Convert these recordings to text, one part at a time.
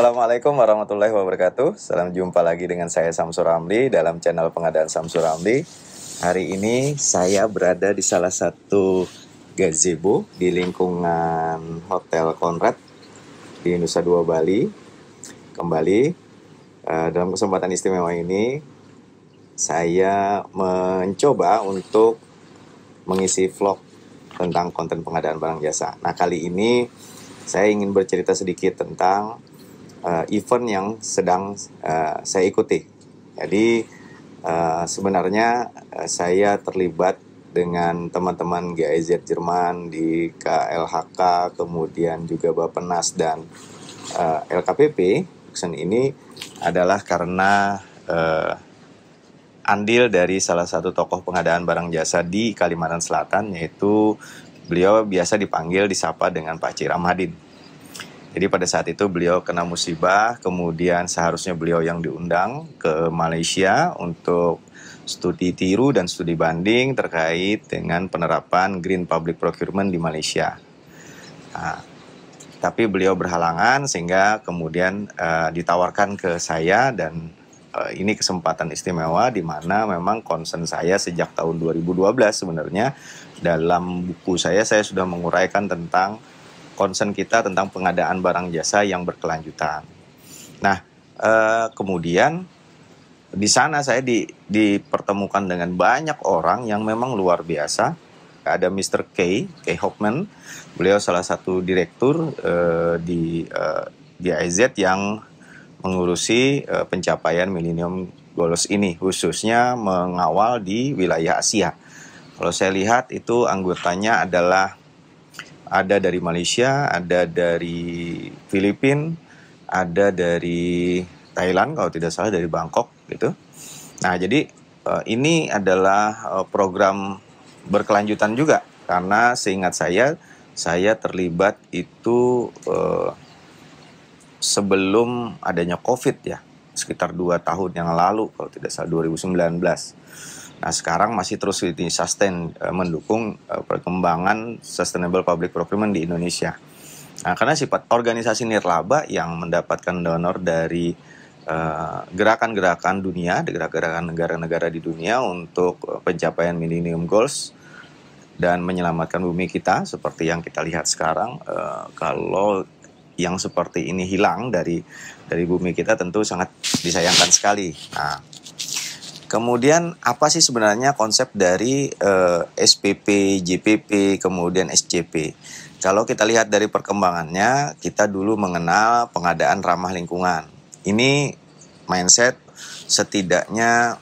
Assalamualaikum warahmatullahi wabarakatuh. Salam jumpa lagi dengan saya Samsur Ramli dalam channel pengadaan Samsur Ramli. Hari ini saya berada di salah satu gazebo di lingkungan Hotel Conrad di Nusa Dua Bali. Kembali eh, dalam kesempatan istimewa ini saya mencoba untuk mengisi vlog tentang konten pengadaan barang jasa. Nah, kali ini saya ingin bercerita sedikit tentang uh, event yang sedang uh, saya ikuti. Jadi uh, sebenarnya uh, saya terlibat dengan teman-teman GIZ Jerman di KLHK, kemudian juga Nas dan uh, LKPP. Action ini adalah karena uh, andil dari salah satu tokoh pengadaan barang jasa di Kalimantan Selatan, yaitu beliau biasa dipanggil disapa dengan Pak Ciramadin. Hadin jadi pada saat itu beliau kena musibah, kemudian seharusnya beliau yang diundang ke Malaysia untuk studi tiru dan studi banding terkait dengan penerapan green public procurement di Malaysia. Nah, tapi beliau berhalangan sehingga kemudian uh, ditawarkan ke saya dan uh, ini kesempatan istimewa di mana memang concern saya sejak tahun 2012 sebenarnya dalam buku saya saya sudah menguraikan tentang concern kita tentang pengadaan barang jasa yang berkelanjutan. Nah, eh, kemudian di sana saya di, dipertemukan dengan banyak orang yang memang luar biasa. Ada Mr. K, K Hoffman, beliau salah satu direktur eh, di eh, di AZ yang mengurusi eh, pencapaian Millennium Goals ini, khususnya mengawal di wilayah Asia. Kalau saya lihat itu anggotanya adalah ada dari Malaysia, ada dari Filipina, ada dari Thailand kalau tidak salah dari Bangkok gitu. Nah, jadi eh, ini adalah eh, program berkelanjutan juga karena seingat saya saya terlibat itu eh, sebelum adanya Covid ya sekitar dua tahun yang lalu kalau tidak salah 2019. Nah sekarang masih terus di sustain eh, mendukung eh, perkembangan sustainable public procurement di Indonesia. Nah karena sifat organisasi nirlaba yang mendapatkan donor dari eh, gerakan-gerakan uh, dunia, gerakan-gerakan negara-negara di dunia untuk pencapaian minimum Goals dan menyelamatkan bumi kita seperti yang kita lihat sekarang. Uh, kalau yang seperti ini hilang dari dari bumi kita tentu sangat disayangkan sekali. Nah, kemudian apa sih sebenarnya konsep dari eh, SPP, JPP, kemudian SCP? Kalau kita lihat dari perkembangannya, kita dulu mengenal pengadaan ramah lingkungan. Ini mindset setidaknya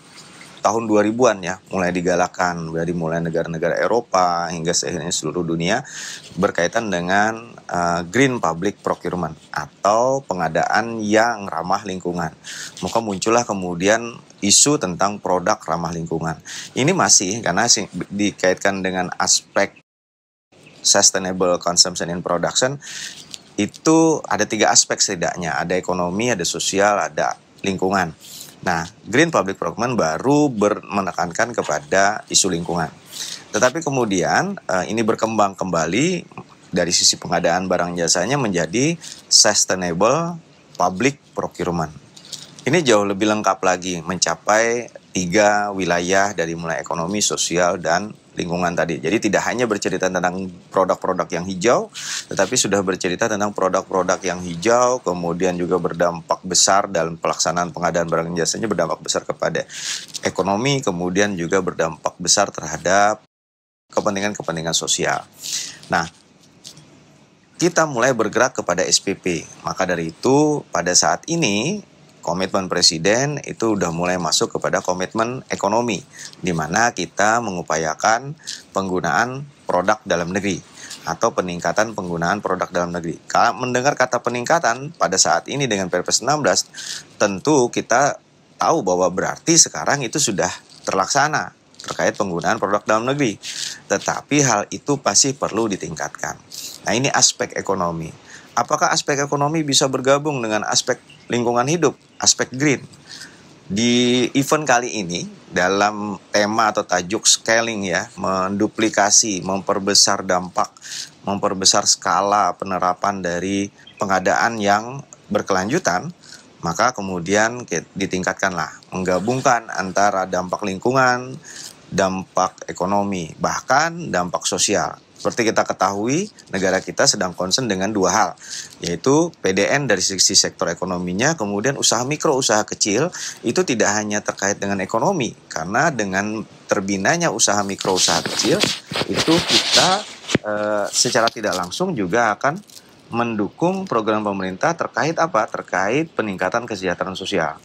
tahun 2000-an ya mulai digalakan dari mulai negara-negara Eropa hingga seakhirnya seluruh dunia berkaitan dengan uh, green public procurement atau pengadaan yang ramah lingkungan. Maka muncullah kemudian isu tentang produk ramah lingkungan. Ini masih karena dikaitkan dengan aspek sustainable consumption and production itu ada tiga aspek setidaknya, ada ekonomi, ada sosial, ada lingkungan Nah, Green Public Procurement baru menekankan kepada isu lingkungan. Tetapi kemudian eh, ini berkembang kembali dari sisi pengadaan barang jasanya menjadi sustainable public procurement. Ini jauh lebih lengkap lagi mencapai tiga wilayah dari mulai ekonomi, sosial, dan lingkungan tadi. Jadi tidak hanya bercerita tentang produk-produk yang hijau, tetapi sudah bercerita tentang produk-produk yang hijau, kemudian juga berdampak besar dalam pelaksanaan pengadaan barang jasanya berdampak besar kepada ekonomi, kemudian juga berdampak besar terhadap kepentingan-kepentingan sosial. Nah, kita mulai bergerak kepada SPP. Maka dari itu, pada saat ini komitmen presiden itu sudah mulai masuk kepada komitmen ekonomi, di mana kita mengupayakan penggunaan produk dalam negeri atau peningkatan penggunaan produk dalam negeri. Kalau mendengar kata peningkatan pada saat ini dengan Perpres 16, tentu kita tahu bahwa berarti sekarang itu sudah terlaksana terkait penggunaan produk dalam negeri. Tetapi hal itu pasti perlu ditingkatkan. Nah, ini aspek ekonomi apakah aspek ekonomi bisa bergabung dengan aspek lingkungan hidup, aspek green? Di event kali ini dalam tema atau tajuk scaling ya, menduplikasi, memperbesar dampak, memperbesar skala penerapan dari pengadaan yang berkelanjutan, maka kemudian ditingkatkanlah, menggabungkan antara dampak lingkungan, dampak ekonomi, bahkan dampak sosial seperti kita ketahui, negara kita sedang konsen dengan dua hal, yaitu PDN dari sisi sektor ekonominya, kemudian usaha mikro, usaha kecil, itu tidak hanya terkait dengan ekonomi, karena dengan terbinanya usaha mikro, usaha kecil, itu kita e, secara tidak langsung juga akan mendukung program pemerintah terkait apa? Terkait peningkatan kesejahteraan sosial.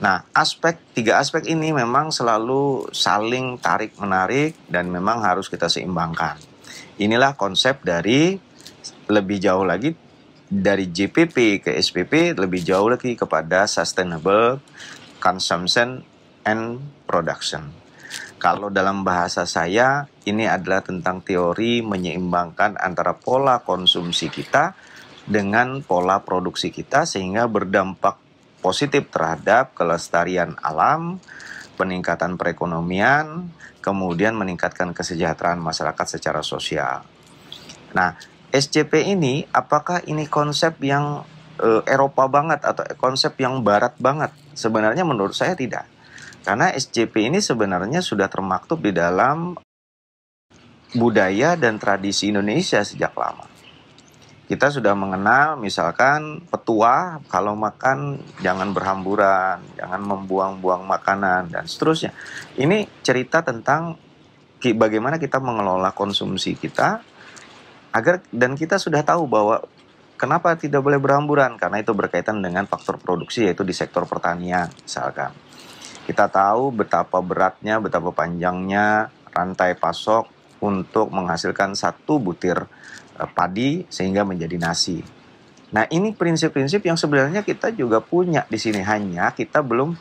Nah, aspek tiga aspek ini memang selalu saling tarik menarik dan memang harus kita seimbangkan. Inilah konsep dari lebih jauh lagi dari JPP ke SPP lebih jauh lagi kepada sustainable consumption and production. Kalau dalam bahasa saya ini adalah tentang teori menyeimbangkan antara pola konsumsi kita dengan pola produksi kita sehingga berdampak positif terhadap kelestarian alam, peningkatan perekonomian, kemudian meningkatkan kesejahteraan masyarakat secara sosial. Nah, SCP ini apakah ini konsep yang e, Eropa banget atau konsep yang barat banget? Sebenarnya menurut saya tidak. Karena SCP ini sebenarnya sudah termaktub di dalam budaya dan tradisi Indonesia sejak lama kita sudah mengenal misalkan petua kalau makan jangan berhamburan, jangan membuang-buang makanan dan seterusnya. Ini cerita tentang bagaimana kita mengelola konsumsi kita agar dan kita sudah tahu bahwa kenapa tidak boleh berhamburan karena itu berkaitan dengan faktor produksi yaitu di sektor pertanian misalkan. Kita tahu betapa beratnya, betapa panjangnya rantai pasok untuk menghasilkan satu butir Eh, padi sehingga menjadi nasi. Nah, ini prinsip-prinsip yang sebenarnya kita juga punya di sini hanya kita belum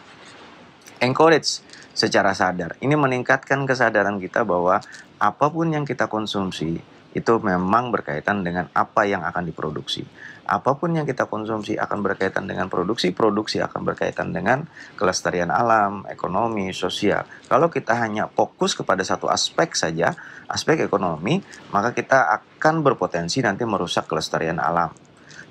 encourage secara sadar. Ini meningkatkan kesadaran kita bahwa apapun yang kita konsumsi itu memang berkaitan dengan apa yang akan diproduksi. Apapun yang kita konsumsi akan berkaitan dengan produksi, produksi akan berkaitan dengan kelestarian alam, ekonomi, sosial. Kalau kita hanya fokus kepada satu aspek saja, aspek ekonomi, maka kita akan berpotensi nanti merusak kelestarian alam.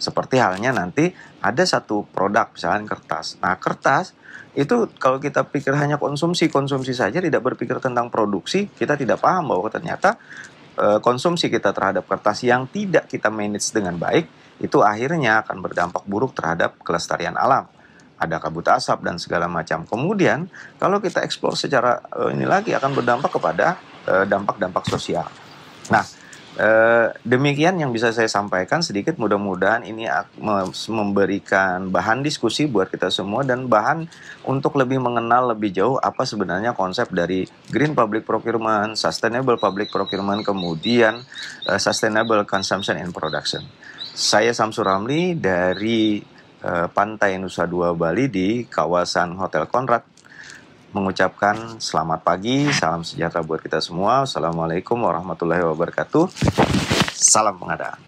Seperti halnya nanti ada satu produk, misalnya kertas. Nah, kertas itu kalau kita pikir hanya konsumsi konsumsi saja tidak berpikir tentang produksi kita tidak paham bahwa ternyata Eh, konsumsi kita terhadap kertas yang tidak kita manage dengan baik, itu akhirnya akan berdampak buruk terhadap kelestarian alam. Ada kabut asap dan segala macam. Kemudian, kalau kita eksplor secara eh, ini lagi akan berdampak kepada eh, dampak-dampak sosial. Nah, Eh, demikian yang bisa saya sampaikan sedikit mudah-mudahan ini memberikan bahan diskusi buat kita semua dan bahan untuk lebih mengenal lebih jauh apa sebenarnya konsep dari green public procurement, sustainable public procurement, kemudian uh, sustainable consumption and production. Saya Samsur Ramli dari uh, Pantai Nusa Dua Bali di kawasan Hotel Konrad mengucapkan selamat pagi, salam sejahtera buat kita semua. Assalamualaikum warahmatullahi wabarakatuh. Salam pengadaan.